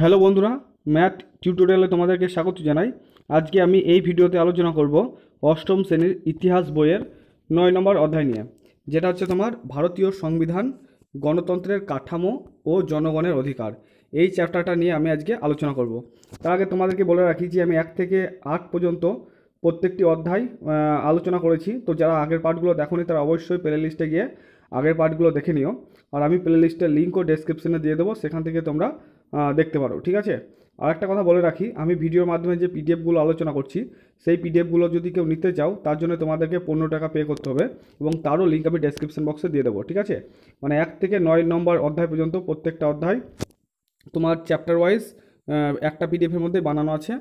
hello বন্ধুরা math টিউটোরিয়ালে তোমাদেরকে স্বাগত জানাই আজকে আমি এই ভিডিওতে আলোচনা করব অষ্টম শ্রেণীর ইতিহাস বইয়ের নয় নম্বর অধ্যায় নিয়ে যেটা হচ্ছে তোমার ভারতীয় সংবিধান গণতন্ত্রের কাঠামো ও জনগণের অধিকার এই চ্যাপ্টারটা নিয়ে আমি আজকে আলোচনা করব তার আগে তোমাদেরকে বলে রাখি যে আমি এক থেকে আট পর্যন্ত প্রত্যেকটি অধ্যায় আলোচনা করেছি তো যারা আগের পার্টগুলো দেখোনি তারা অবশ্যই প্লে লিস্টে গিয়ে আগের পার্টগুলো দেখে নিও আর আমি প্লে লিস্টের লিঙ্কও ডেসক্রিপশনে দিয়ে দেবো সেখান থেকে তোমরা দেখতে পারো ঠিক আছে আর একটা কথা বলে রাখি আমি ভিডিওর মাধ্যমে যে পিডিএফগুলো আলোচনা করছি সেই পিডিএফগুলো যদি কেউ নিতে চাও তার জন্য তোমাদেরকে পনেরো টাকা পে করতে হবে এবং তারও লিঙ্ক আমি ডেসক্রিপশান বক্সে দিয়ে দেবো ঠিক আছে মানে এক থেকে নয় নম্বর অধ্যায় পর্যন্ত প্রত্যেকটা অধ্যায় তোমার চ্যাপ্টার ওয়াইজ একটা পিডিএফের মধ্যে বানানো আছে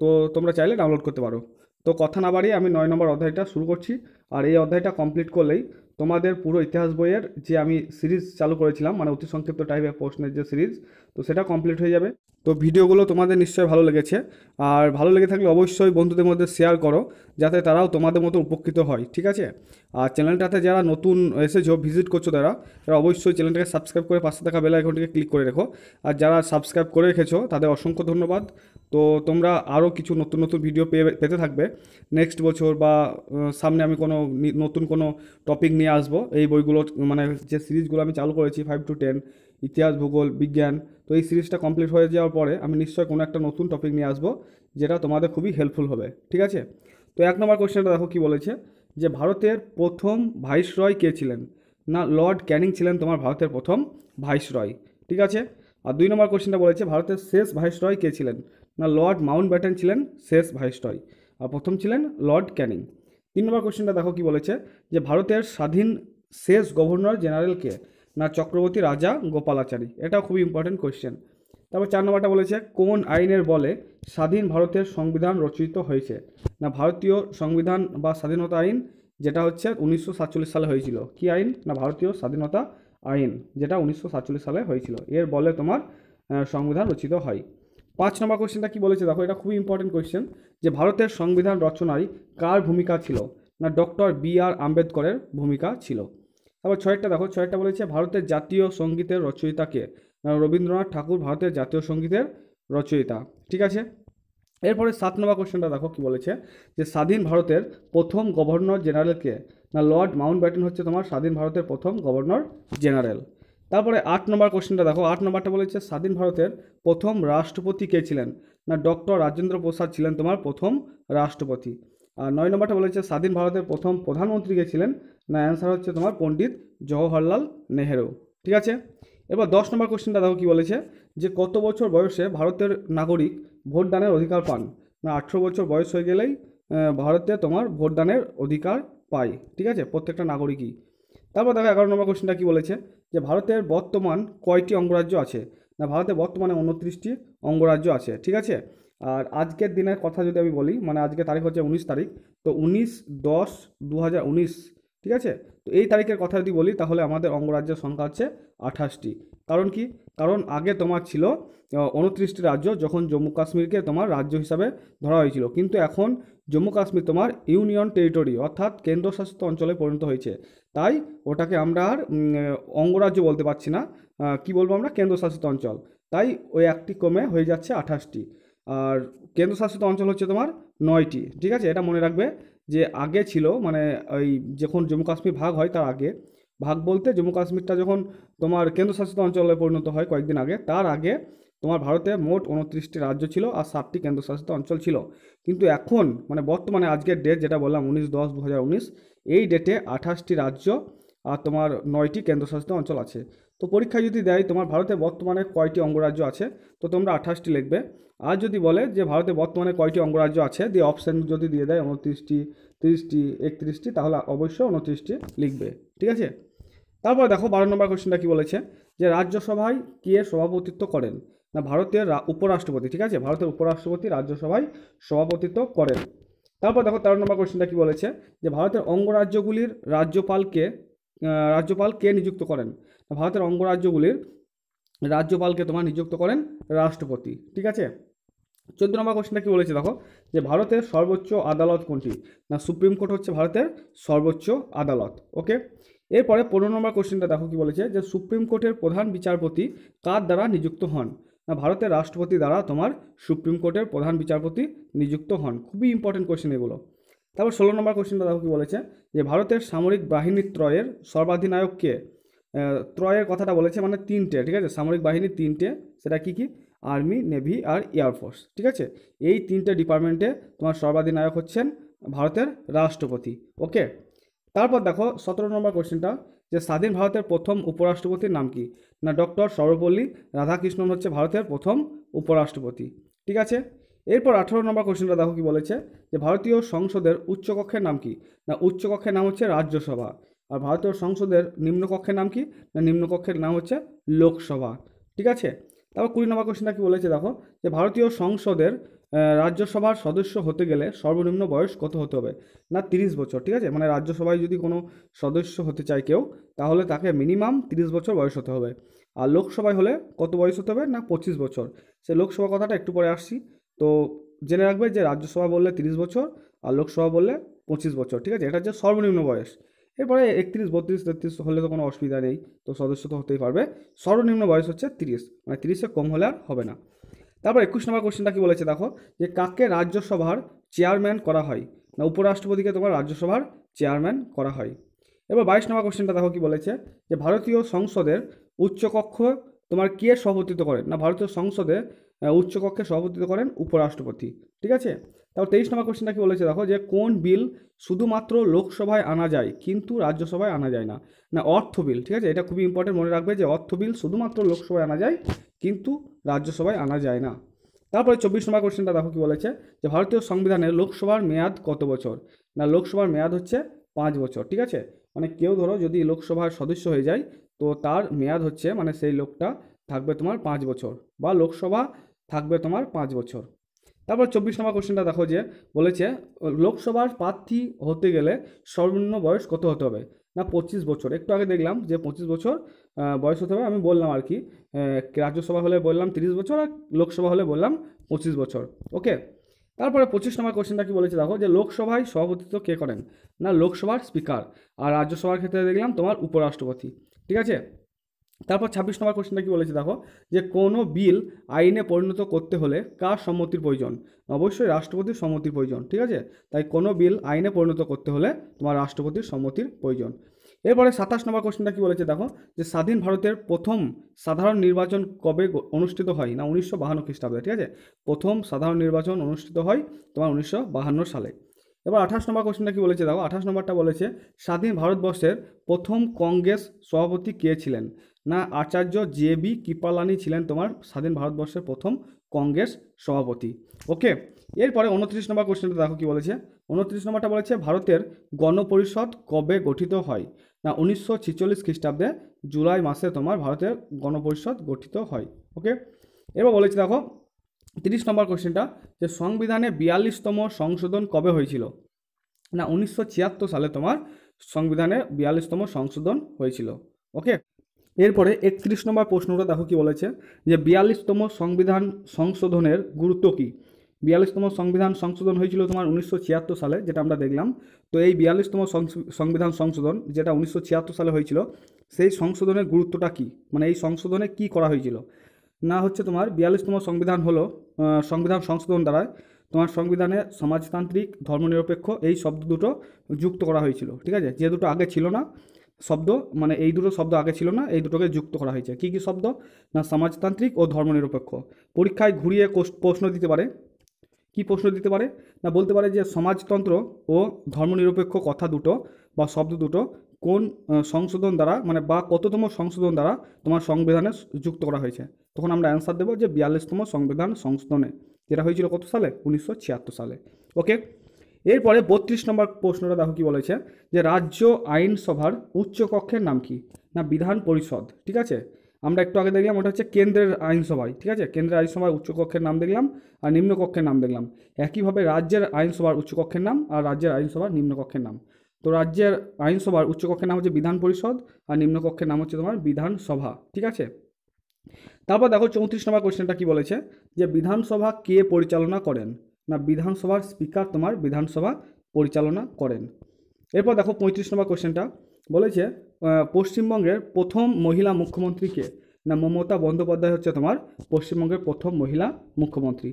তো তোমরা চাইলে ডাউনলোড করতে পারো তো কথা না বাড়িয়ে আমি নয় নম্বর অধ্যায়টা শুরু করছি আর এই অধ্যায়টা কমপ্লিট করলেই তোমাদের পুরো ইতিহাস বইয়ের যে আমি সিরিজ চালু করেছিলাম মানে অতি সংক্ষিপ্ত টাইপের প্রশ্নের যে সিরিজ তো সেটা কমপ্লিট হয়ে যাবে তো ভিডিওগুলো তোমাদের নিশ্চয়ই ভালো লেগেছে আর ভালো লেগে থাকলে অবশ্যই বন্ধুদের মধ্যে শেয়ার করো যাতে তারাও তোমাদের মতো উপকৃত হয় ঠিক আছে আর চ্যানেলটাতে যারা নতুন এসেছো ভিজিট করছো তারা তারা অবশ্যই চ্যানেলটাকে সাবস্ক্রাইব করে পাশে থাকা বেলা আইকনটিকে ক্লিক করে রেখো আর যারা সাবস্ক্রাইব করে রেখেছো তাদের অসংখ্য ধন্যবাদ তো তোমরা আরও কিছু নতুন নতুন ভিডিও পেয়ে পেতে থাকবে নেক্সট বছর বা সামনে আমি কোনো নতুন কোনো টপিক নিয়ে আসবো এই বইগুলো মানে যে সিরিজগুলো আমি চালু করেছি ফাইভ টু টেন ইতিহাস ভূগোল বিজ্ঞান তো এই সিরিজটা কমপ্লিট হয়ে যাওয়ার পরে আমি নিশ্চয়ই কোনো একটা নতুন টপিক নিয়ে আসবো যেটা তোমাদের খুবই হেল্পফুল হবে ঠিক আছে তো এক নম্বর কোয়েশ্চেনটা দেখো কী বলেছে যে ভারতের প্রথম ভাইসরয় কে ছিলেন না লর্ড ক্যানিং ছিলেন তোমার ভারতের প্রথম ভাইসরয় ঠিক আছে আর দুই নম্বর কোশ্চেনটা বলেছে ভারতের শেষ ভাইসরয় কে ছিলেন না লর্ড মাউন্ট ব্যাটন ছিলেন শেষ ভাইসরয় আর প্রথম ছিলেন লর্ড ক্যানিং তিন নম্বর কোশ্চেনটা দেখো কি বলেছে যে ভারতের স্বাধীন শেষ গভর্নর জেনারেল কে না চক্রবর্তী রাজা গোপালাচারী এটাও খুবই ইম্পর্টেন্ট কোয়েশ্চেন তারপর চার নম্বরটা বলেছে কোন আইনের বলে স্বাধীন ভারতের সংবিধান রচিত হয়েছে না ভারতীয় সংবিধান বা স্বাধীনতা আইন যেটা হচ্ছে উনিশশো সালে হয়েছিল কি আইন না ভারতীয় স্বাধীনতা আইন যেটা উনিশশো সালে হয়েছিল এর বলে তোমার সংবিধান রচিত হয় পাঁচ নম্বর কোয়েশ্চেনটা কী বলেছে দেখো এটা খুবই ইম্পর্টেন্ট কোয়েশ্চেন যে ভারতের সংবিধান রচনায় কার ভূমিকা ছিল না ডক্টর বি আর আম্বেদকরের ভূমিকা ছিল আবার ছয়টা দেখো ছয়টা বলেছে ভারতের জাতীয় সঙ্গীতের রচয়িতাকে রবীন্দ্রনাথ ঠাকুর ভারতের জাতীয় সঙ্গীতের রচয়িতা ঠিক আছে এরপরে সাত নম্বর কোশ্চেনটা দেখো কি বলেছে যে স্বাধীন ভারতের প্রথম গভর্নর জেনারেলকে না লর্ড মাউন্ট ব্যাটন হচ্ছে তোমার স্বাধীন ভারতের প্রথম গভর্নর জেনারেল তারপরে আট নম্বর কোশ্চেনটা দেখো আট নম্বরটা বলেছে স্বাধীন ভারতের প্রথম রাষ্ট্রপতি কে ছিলেন না ডক্টর রাজেন্দ্র প্রসাদ ছিলেন তোমার প্রথম রাষ্ট্রপতি আর নয় নম্বরটা বলেছে স্বাধীন ভারতের প্রথম প্রধানমন্ত্রী কে ছিলেন না অ্যান্সার হচ্ছে তোমার পণ্ডিত জওহরলাল নেহেরু ঠিক আছে এবার দশ নম্বর কোশ্চেনটা দেখো কী বলেছে যে কত বছর বয়সে ভারতের নাগরিক ভোটদানের অধিকার পান না আঠেরো বছর বয়স হয়ে গেলেই ভারতে তোমার ভোটদানের অধিকার পায় ঠিক আছে প্রত্যেকটা নাগরিকই তারপর দেখো এগারো নম্বর কোশ্চেনটা কী বলেছে যে ভারতের বর্তমান কয়টি অঙ্গরাজ্য আছে না ভারতে বর্তমানে উনত্রিশটি অঙ্গরাজ্য আছে ঠিক আছে আর আজকের দিনের কথা যদি আমি বলি মানে আজকে তারিখ হচ্ছে উনিশ তারিখ তো উনিশ দশ দু ঠিক আছে তো এই তারিখের কথা যদি বলি তাহলে আমাদের অঙ্গরাজ্যের সংখ্যা হচ্ছে আঠাশটি কারণ কি কারণ আগে তোমার ছিল উনত্রিশটি রাজ্য যখন জম্মু কাশ্মীরকে তোমার রাজ্য হিসাবে ধরা হয়েছিল কিন্তু এখন জম্মু কাশ্মীর তোমার ইউনিয়ন টেরিটরি অর্থাৎ কেন্দ্রশাসিত অঞ্চলে পরিণত হয়েছে তাই ওটাকে আমরা আর অঙ্গরাজ্য বলতে পারছি না কি বলবো আমরা কেন্দ্রশাসিত অঞ্চল তাই ওই একটি কমে হয়ে যাচ্ছে আঠাশটি আর কেন্দ্রশাসিত অঞ্চল হচ্ছে তোমার নয়টি ঠিক আছে এটা মনে রাখবে যে আগে ছিল মানে ওই যখন জম্মু কাশ্মীর ভাগ হয় তার আগে ভাগ বলতে জম্মু কাশ্মীরটা যখন তোমার কেন্দ্রশাসিত অঞ্চলে পরিণত হয় কয়েকদিন আগে তার আগে তোমার ভারতে মোট উনত্রিশটি রাজ্য ছিল আর সাতটি কেন্দ্রশাসিত অঞ্চল ছিল কিন্তু এখন মানে বর্তমানে আজকের ডেট যেটা বললাম উনিশ দশ দু এই ডেটে আঠাশটি রাজ্য আর তোমার নয়টি কেন্দ্রশাসিত অঞ্চল আছে তো পরীক্ষায় যদি দেয় তোমার ভারতে বর্তমানে কয়টি অঙ্গরাজ্য আছে তো তোমরা আঠাশটি লিখবে আর যদি বলে যে ভারতে বর্তমানে কয়টি অঙ্গরাজ্য আছে দিয়ে অপশান যদি দিয়ে দেয় উনত্রিশটি তিরিশটি একত্রিশটি তাহলে অবশ্যই উনত্রিশটি লিখবে ঠিক আছে তারপর দেখো বারো নম্বর কোশ্চেনটা কী বলেছে যে রাজ্যসভায় কে সভাপতিত্ব করেন না ভারতের উপরাষ্ট্রপতি ঠিক আছে ভারতের উপরাষ্ট্রপতি রাজ্যসভায় সভাপতিত্ব করেন তারপর দেখো তেরো নম্বর কোশ্চেনটা কী বলেছে যে ভারতের অঙ্গরাজ্যগুলির রাজ্যপালকে রাজ্যপাল কে নিযুক্ত করেন ভারতের অঙ্গরাজ্যগুলির রাজ্যপালকে তোমার নিযুক্ত করেন রাষ্ট্রপতি ঠিক আছে চোদ্দ নম্বর কোশ্চেনটা কী বলেছে দেখো যে ভারতের সর্বোচ্চ আদালত কোনটি না সুপ্রিম কোর্ট হচ্ছে ভারতের সর্বোচ্চ আদালত ওকে এরপরে পনেরো নম্বর কোশ্চেনটা দেখো কি বলেছে যে সুপ্রিম কোর্টের প্রধান বিচারপতি কার দ্বারা নিযুক্ত হন না ভারতের রাষ্ট্রপতি দ্বারা তোমার সুপ্রিম কোর্টের প্রধান বিচারপতি নিযুক্ত হন খুবই ইম্পর্টেন্ট কোশ্চেন এগুলো তারপর ষোলো নম্বর কোশ্চেনটা দেখো কি বলেছে যে ভারতের সামরিক বাহিনী ত্রয়ের সর্বাধিনায়ক কে ত্রয়ের কথাটা বলেছে মানে তিনটে ঠিক আছে সামরিক বাহিনী তিনটে সেটা কি কি আর্মি নেভি আর এয়ারফোর্স ঠিক আছে এই তিনটে ডিপার্টমেন্টে তোমার সর্বাধিনায়ক হচ্ছেন ভারতের রাষ্ট্রপতি ওকে তারপর দেখো সতেরো নম্বর কোশ্চেনটা যে স্বাধীন ভারতের প্রথম উপরাষ্ট্রপতির নাম কি না ডক্টর সর্বপল্লী রাধাকৃষ্ণন হচ্ছে ভারতের প্রথম উপরাষ্ট্রপতি ঠিক আছে এরপর আঠারো নম্বর কোশ্চেনটা দেখো কি বলেছে যে ভারতীয় সংসদের উচ্চকক্ষের নাম কি না উচ্চকক্ষের নাম হচ্ছে রাজ্যসভা আর ভারতীয় সংসদের নিম্নকক্ষের নাম কি না নিম্নকক্ষের নাম হচ্ছে লোকসভা ঠিক আছে তারপর কুড়ি নম্বর কোশ্চেনটা কি বলেছে দেখো যে ভারতীয় সংসদের রাজ্যসভার সদস্য হতে গেলে সর্বনিম্ন বয়স কত হতে হবে না তিরিশ বছর ঠিক আছে মানে রাজ্যসভায় যদি কোনো সদস্য হতে চায় কেউ তাহলে তাকে মিনিমাম তিরিশ বছর বয়স হতে হবে আর লোকসভায় হলে কত বয়স হতে হবে না পঁচিশ বছর সে লোকসভা কথাটা একটু পরে আসছি তো জেনে রাখবে যে রাজ্যসভা বললে তিরিশ বছর আর লোকসভা বললে পঁচিশ বছর ঠিক আছে এটা হচ্ছে সর্বনিম্ন বয়স এরপরে একত্রিশ বত্রিশ তেত্রিশ হলে তো কোনো অসুবিধা নেই তো সদস্য তো হতেই পারবে সর্বনিম্ন বয়স হচ্ছে তিরিশ মানে তিরিশে কম হলে আর হবে না তারপর একুশ নম্বর কোশ্চেনটা কী বলেছে দেখো যে কাকে রাজ্যসভার চেয়ারম্যান করা হয় না উপরাষ্ট্রপতিকে তোমার রাজ্যসভার চেয়ারম্যান করা হয় এবার বাইশ নম্বর কোশ্চেনটা দেখো কি বলেছে যে ভারতীয় সংসদের উচ্চকক্ষ তোমার কে সভাপতিত্ব করে না ভারতীয় সংসদে উচ্চকক্ষে সভাপতিত্ব করেন উপরাষ্ট্রপতি ঠিক আছে তারপর তেইশ নম্বর কোশ্চেনটা কি বলেছে দেখো যে কোন বিল শুধুমাত্র লোকসভায় আনা যায় কিন্তু রাজ্যসভায় আনা যায় না না অর্থ বিল ঠিক আছে এটা খুবই ইম্পর্টেন্ট মনে রাখবে যে অর্থ বিল শুধুমাত্র লোকসভায় আনা যায় কিন্তু রাজ্যসভায় আনা যায় না তারপরে চব্বিশ নম্বর কোশ্চেনটা দেখো কি বলেছে যে ভারতীয় সংবিধানের লোকসভার মেয়াদ কত বছর না লোকসভার মেয়াদ হচ্ছে পাঁচ বছর ঠিক আছে মানে কেউ ধরো যদি লোকসভার সদস্য হয়ে যায় তো তার মেয়াদ হচ্ছে মানে সেই লোকটা থাকবে তোমার পাঁচ বছর বা লোকসভা থাকবে তোমার পাঁচ বছর তারপর চব্বিশ নম্বর কোশ্চেনটা দেখো যে বলেছে লোকসভার প্রার্থী হতে গেলে সর্বনিম্ন বয়স কত হতে হবে না পঁচিশ বছর একটু আগে দেখলাম যে পঁচিশ বছর বয়স হতে হবে আমি বললাম আর কি রাজ্যসভা হলে বললাম তিরিশ বছর আর লোকসভা হলে বললাম পঁচিশ বছর ওকে তারপরে পঁচিশ নম্বর কোশ্চেনটা কি বলেছে দেখো যে লোকসভায় সভাপতিত্ব কে করেন না লোকসভার স্পিকার আর রাজ্যসভার ক্ষেত্রে দেখলাম তোমার উপরাষ্ট্রপতি ঠিক আছে তারপর ছাব্বিশ নম্বর কোশ্চেনটা কি বলেছে দেখো যে কোনো বিল আইনে পরিণত করতে হলে কার সম্মতির প্রয়োজন অবশ্যই রাষ্ট্রপতির সম্মতির প্রয়োজন ঠিক আছে তাই কোনো বিল আইনে পরিণত করতে হলে তোমার রাষ্ট্রপতির সম্মতির প্রয়োজন এরপরে সাতাশ নম্বর কোশ্চেনটা কি বলেছে দেখো যে স্বাধীন ভারতের প্রথম সাধারণ নির্বাচন কবে অনুষ্ঠিত হয় না উনিশশো বাহান্ন খ্রিস্টাব্দে ঠিক আছে প্রথম সাধারণ নির্বাচন অনুষ্ঠিত হয় তোমার উনিশশো বাহান্ন সালে এবার আঠাশ নম্বর কোশ্চেনটা কি বলেছে দেখো আঠাশ নম্বরটা বলেছে স্বাধীন ভারতবর্ষের প্রথম কংগ্রেস সভাপতি কে ছিলেন না আচার্য জে বি কৃপালানি ছিলেন তোমার স্বাধীন ভারতবর্ষের প্রথম কংগ্রেস সভাপতি ওকে এরপরে উনত্রিশ নম্বর কোশ্চেনটা দেখো কি বলেছে উনত্রিশ নম্বরটা বলেছে ভারতের গণপরিষদ কবে গঠিত হয় না উনিশশো ছিচল্লিশ খ্রিস্টাব্দে জুলাই মাসে তোমার ভারতের গণপরিষদ গঠিত হয় ওকে এবার বলেছে দেখো তিরিশ নম্বর কোশ্চেনটা যে সংবিধানে বিয়াল্লিশতম সংশোধন কবে হয়েছিল না উনিশশো সালে তোমার সংবিধানে বিয়াল্লিশতম সংশোধন হয়েছিল ওকে এরপরে একত্রিশ নম্বর প্রশ্নটা দেখো কী বলেছে যে বিয়াল্লিশতম সংবিধান সংশোধনের গুরুত্ব কী বিয়াল্লিশতম সংবিধান সংশোধন হয়েছিল তোমার উনিশশো সালে যেটা আমরা দেখলাম তো এই বিয়াল্লিশতম সংবিধান সংশোধন যেটা উনিশশো সালে হয়েছিল সেই সংশোধনের গুরুত্বটা কী মানে এই সংশোধনে কি করা হয়েছিল না হচ্ছে তোমার বিয়াল্লিশতম সংবিধান হলো সংবিধান সংশোধন দ্বারা তোমার সংবিধানে সমাজতান্ত্রিক ধর্মনিরপেক্ষ এই শব্দ দুটো যুক্ত করা হয়েছিল ঠিক আছে যে দুটো আগে ছিল না শব্দ মানে এই দুটো শব্দ আগে ছিল না এই দুটোকে যুক্ত করা হয়েছে কী কী শব্দ না সমাজতান্ত্রিক ও ধর্মনিরপেক্ষ পরীক্ষায় ঘুরিয়ে প্রশ্ন দিতে পারে কি প্রশ্ন দিতে পারে না বলতে পারে যে সমাজতন্ত্র ও ধর্মনিরপেক্ষ কথা দুটো বা শব্দ দুটো কোন সংশোধন দ্বারা মানে বা কততম সংশোধন দ্বারা তোমার সংবিধানে যুক্ত করা হয়েছে তখন আমরা অ্যান্সার দেবো যে বিয়াল্লিশতম সংবিধান সংশোধনে যেটা হয়েছিল কত সালে উনিশশো সালে ওকে এরপরে বত্রিশ নম্বর প্রশ্নটা দেখো কি বলেছে যে রাজ্য আইনসভার উচ্চকক্ষের নাম কি না বিধান পরিষদ ঠিক আছে আমরা একটু আগে দেখলাম ওটা হচ্ছে কেন্দ্রের আইনসভায় ঠিক আছে কেন্দ্রের আইনসভার উচ্চকক্ষের নাম দেখলাম আর নিম্নকক্ষের নাম দেখলাম একইভাবে রাজ্যের আইনসভার উচ্চকক্ষের নাম আর রাজ্যের আইনসভার নিম্নকক্ষের নাম তো রাজ্যের আইনসভার উচ্চকক্ষের নাম হচ্ছে বিধান পরিষদ আর নিম্নকক্ষের নাম হচ্ছে তোমার বিধানসভা ঠিক আছে তারপর দেখো চৌত্রিশ নম্বর কোশ্চেনটা কি বলেছে যে বিধানসভা কে পরিচালনা করেন না বিধানসভার স্পিকার তোমার বিধানসভা পরিচালনা করেন এরপর দেখো পঁয়ত্রিশ নম্বর কোয়েশ্চেনটা বলেছে পশ্চিমবঙ্গের প্রথম মহিলা মুখ্যমন্ত্রীকে না মমতা বন্দ্যোপাধ্যায় হচ্ছে তোমার পশ্চিমবঙ্গের প্রথম মহিলা মুখ্যমন্ত্রী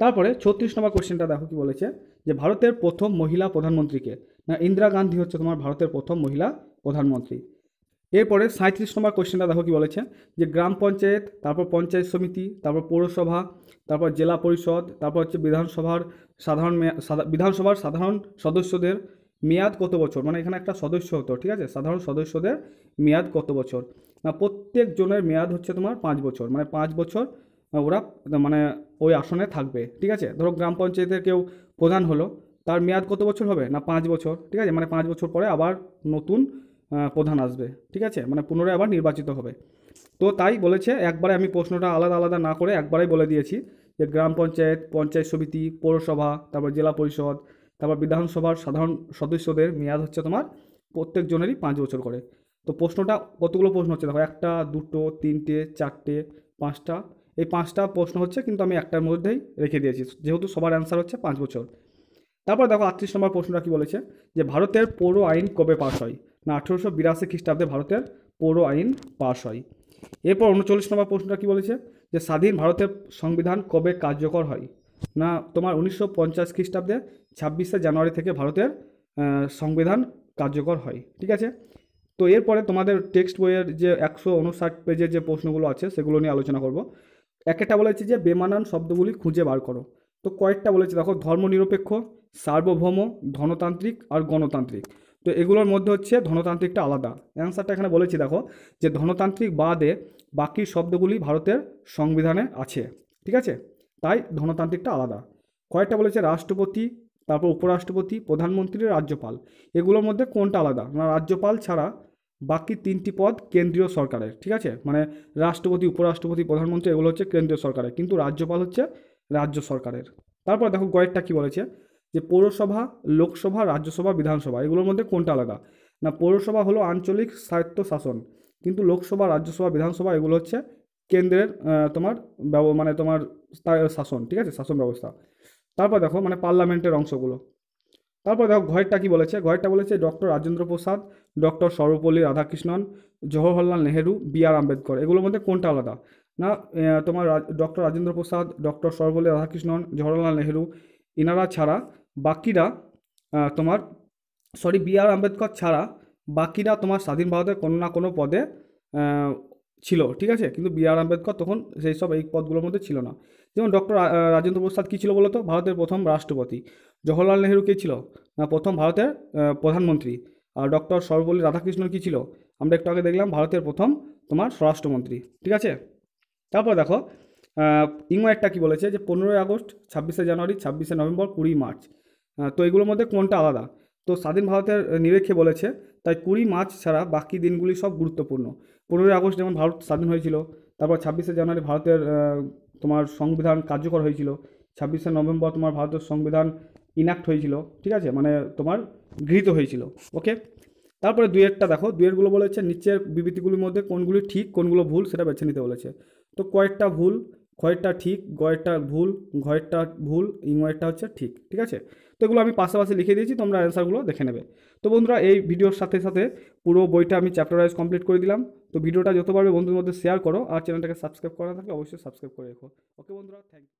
তারপরে ছত্রিশ নম্বর কোশ্চেনটা দেখো কি বলেছে যে ভারতের প্রথম মহিলা প্রধানমন্ত্রীকে না ইন্দিরা গান্ধী হচ্ছে তোমার ভারতের প্রথম মহিলা প্রধানমন্ত্রী এরপরে সাঁত্রিশ নম্বর কোয়েশ্চেনটা দেখো কি বলেছে যে গ্রাম পঞ্চায়েত তারপর পঞ্চায়েত সমিতি তারপর পৌরসভা তারপর জেলা পরিষদ তারপর হচ্ছে বিধানসভার সাধারণ বিধানসভার সাধারণ সদস্যদের মেয়াদ কত বছর মানে এখানে একটা সদস্য হতো ঠিক আছে সাধারণ সদস্যদের মেয়াদ কত বছর না প্রত্যেক জনের মেয়াদ হচ্ছে তোমার পাঁচ বছর মানে পাঁচ বছর ওরা মানে ওই আসনে থাকবে ঠিক আছে ধরো গ্রাম পঞ্চায়েতের কেউ প্রধান হলো তার মেয়াদ কত বছর হবে না পাঁচ বছর ঠিক আছে মানে পাঁচ বছর পরে আবার নতুন প্রধান আসবে ঠিক আছে মানে পুনরায় আবার নির্বাচিত হবে তো তাই বলেছে একবারে আমি প্রশ্নটা আলাদা আলাদা না করে একবারেই বলে দিয়েছি যে গ্রাম পঞ্চায়েত পঞ্চায়েত সমিতি পৌরসভা তারপর জেলা পরিষদ তারপর বিধানসভার সাধারণ সদস্যদের মেয়াদ হচ্ছে তোমার প্রত্যেকজনেরই পাঁচ বছর করে তো প্রশ্নটা কতগুলো প্রশ্ন হচ্ছে দেখো একটা দুটো তিনটে চারটে পাঁচটা এই পাঁচটা প্রশ্ন হচ্ছে কিন্তু আমি একটার মধ্যেই রেখে দিয়েছি যেহেতু সবার অ্যান্সার হচ্ছে পাঁচ বছর তারপর দেখো আটত্রিশ নম্বর প্রশ্নটা কী বলেছে যে ভারতের পৌর আইন কবে পাশ হয় না আঠেরোশো বিরাশি খ্রিস্টাব্দে ভারতের পৌর আইন পাশ হয় এরপর উনচল্লিশ নম্বর প্রশ্নটা কী বলেছে যে স্বাধীন ভারতের সংবিধান কবে কার্যকর হয় না তোমার উনিশশো পঞ্চাশ খ্রিস্টাব্দে ছাব্বিশে জানুয়ারি থেকে ভারতের সংবিধান কার্যকর হয় ঠিক আছে তো এরপরে তোমাদের টেক্সট বইয়ের যে একশো উনষাট পেজের যে প্রশ্নগুলো আছে সেগুলো নিয়ে আলোচনা করব একটা বলেছে যে বেমানান শব্দগুলি খুঁজে বার করো তো কয়েকটা বলেছে দেখো ধর্মনিরপেক্ষ সার্বভৌম ধনতান্ত্রিক আর গণতান্ত্রিক তো এগুলোর মধ্যে হচ্ছে ধনতান্ত্রিকটা আলাদা অ্যান্সারটা এখানে বলেছি দেখো যে ধনতান্ত্রিক বাদে বাকি শব্দগুলি ভারতের সংবিধানে আছে ঠিক আছে তাই ধনতান্ত্রিকটা আলাদা কয়েকটা বলেছে রাষ্ট্রপতি তারপর উপরাষ্ট্রপতি প্রধানমন্ত্রী রাজ্যপাল এগুলোর মধ্যে কোনটা আলাদা না মানে রাজ্যপাল ছাড়া বাকি তিনটি পদ কেন্দ্রীয় সরকারের ঠিক আছে মানে রাষ্ট্রপতি উপরাষ্ট্রপতি প্রধানমন্ত্রী এগুলো হচ্ছে কেন্দ্রীয় সরকারের কিন্তু রাজ্যপাল হচ্ছে রাজ্য সরকারের তারপর দেখো কয়েকটা কি বলেছে যে পৌরসভা লোকসভা রাজ্যসভা বিধানসভা এগুলোর মধ্যে কোনটা আলাদা না পৌরসভা হলো আঞ্চলিক স্বায়ত্ত শাসন কিন্তু লোকসভা রাজ্যসভা বিধানসভা এগুলো হচ্ছে কেন্দ্রের তোমার মানে তোমার শাসন ঠিক আছে শাসন ব্যবস্থা তারপর দেখো মানে পার্লামেন্টের অংশগুলো তারপর দেখো ঘয়েরটা কি বলেছে ঘয়েরটা বলেছে doctor Rajendra Prasad doctor Sarvepalli Radhakrishnan Jawaharlal Nehru B R Ambedkar এগুলোর মধ্যে কোনটা আলাদা না তোমার ডক্টর রাজেন্দ্র প্রসাদ ডক্টর সর্বপল্লী রাধাকৃষ্ণন জওহরলাল নেহেরু ইনারা ছাড়া বাকিরা তোমার সরি বি আর আম্বেদকর ছাড়া বাকিরা তোমার স্বাধীন ভারতের কোনো না কোনো পদে ছিল ঠিক আছে কিন্তু বি আর আম্বেদকর তখন সেই সব এই পদগুলোর মধ্যে ছিল না যেমন ডক্টর রাজেন্দ্র প্রসাদ কী ছিল বলতো ভারতের প্রথম রাষ্ট্রপতি জওহরলাল নেহরু কে ছিল না প্রথম ভারতের প্রধানমন্ত্রী আর ডক্টর সর্বপল্লী রাধাকৃষ্ণন কী ছিল আমরা একটু আগে দেখলাম ভারতের প্রথম তোমার স্বরাষ্ট্রমন্ত্রী ঠিক আছে তারপর দেখো ইংওয়ারটা কী বলেছে যে পনেরোই আগস্ট ছাব্বিশে জানুয়ারি ছাব্বিশে নভেম্বর কুড়ি মার্চ তো এগুলোর মধ্যে কোনটা আলাদা তো স্বাধীন ভারতের নিরেখে বলেছে তাই কুড়ি মার্চ ছাড়া বাকি দিনগুলি সব গুরুত্বপূর্ণ পনেরোই আগস্ট যেমন ভারত স্বাধীন হয়েছিল তারপর ছাব্বিশে জানুয়ারি ভারতের তোমার সংবিধান কার্যকর হয়েছিল ছাব্বিশে নভেম্বর তোমার ভারতের সংবিধান ইনাক্ট হয়েছিল ঠিক আছে মানে তোমার গৃহীত হয়েছিল ওকে তারপরে দুয়েরটা দেখো দুয়েরগুলো বলেছে নিচের বিবৃতিগুলির মধ্যে কোনগুলি ঠিক কোনগুলো ভুল সেটা বেছে নিতে বলেছে তো কয়েকটা ভুল ঘয়েরটা ঠিক গয়েরটা ভুল ঘয়েরটা ভুল ইংয়েরটা হচ্ছে ঠিক ঠিক আছে তো এগুলো আমি পাশাপাশি লিখে দিয়েছি তোমরা অ্যান্সারগুলো দেখে নেবে তো বন্ধুরা এই ভিডিওর সাথে সাথে পুরো বইটা আমি চ্যাপ্টার ওয়াইজ কমপ্লিট করে দিলাম তো ভিডিওটা যত পারবে বন্ধুদের মধ্যে শেয়ার করো আর চ্যানেলটাকে সাবস্ক্রাইব করা থাকলে অবশ্যই সাবস্ক্রাইব করে রেখো ওকে বন্ধুরা থ্যাংক ইউ